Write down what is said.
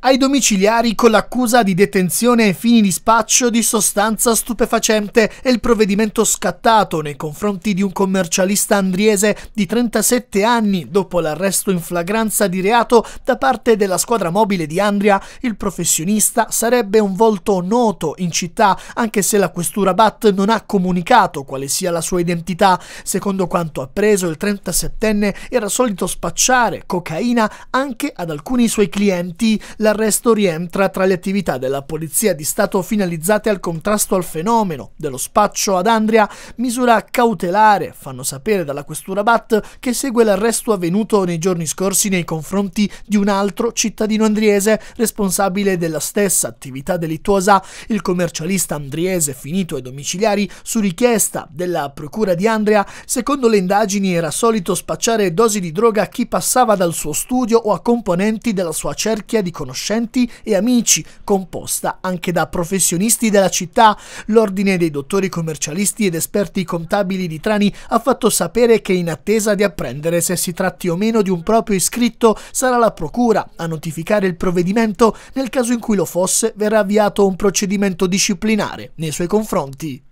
ai domiciliari con l'accusa di detenzione e fini di spaccio di sostanza stupefacente e il provvedimento scattato nei confronti di un commercialista andriese di 37 anni dopo l'arresto in flagranza di reato da parte della squadra mobile di Andria, il professionista sarebbe un volto noto in città anche se la questura BAT non ha comunicato quale sia la sua identità. Secondo quanto appreso il 37enne era solito spacciare cocaina anche ad alcuni suoi clienti. La l'arresto rientra tra le attività della Polizia di Stato finalizzate al contrasto al fenomeno dello spaccio ad Andria, misura cautelare, fanno sapere dalla questura BAT, che segue l'arresto avvenuto nei giorni scorsi nei confronti di un altro cittadino andriese responsabile della stessa attività delittuosa, il commercialista andriese finito ai domiciliari su richiesta della Procura di Andria, secondo le indagini era solito spacciare dosi di droga a chi passava dal suo studio o a componenti della sua cerchia di conoscenza conoscenti e amici, composta anche da professionisti della città. L'ordine dei dottori commercialisti ed esperti contabili di Trani ha fatto sapere che in attesa di apprendere se si tratti o meno di un proprio iscritto sarà la procura a notificare il provvedimento, nel caso in cui lo fosse verrà avviato un procedimento disciplinare nei suoi confronti.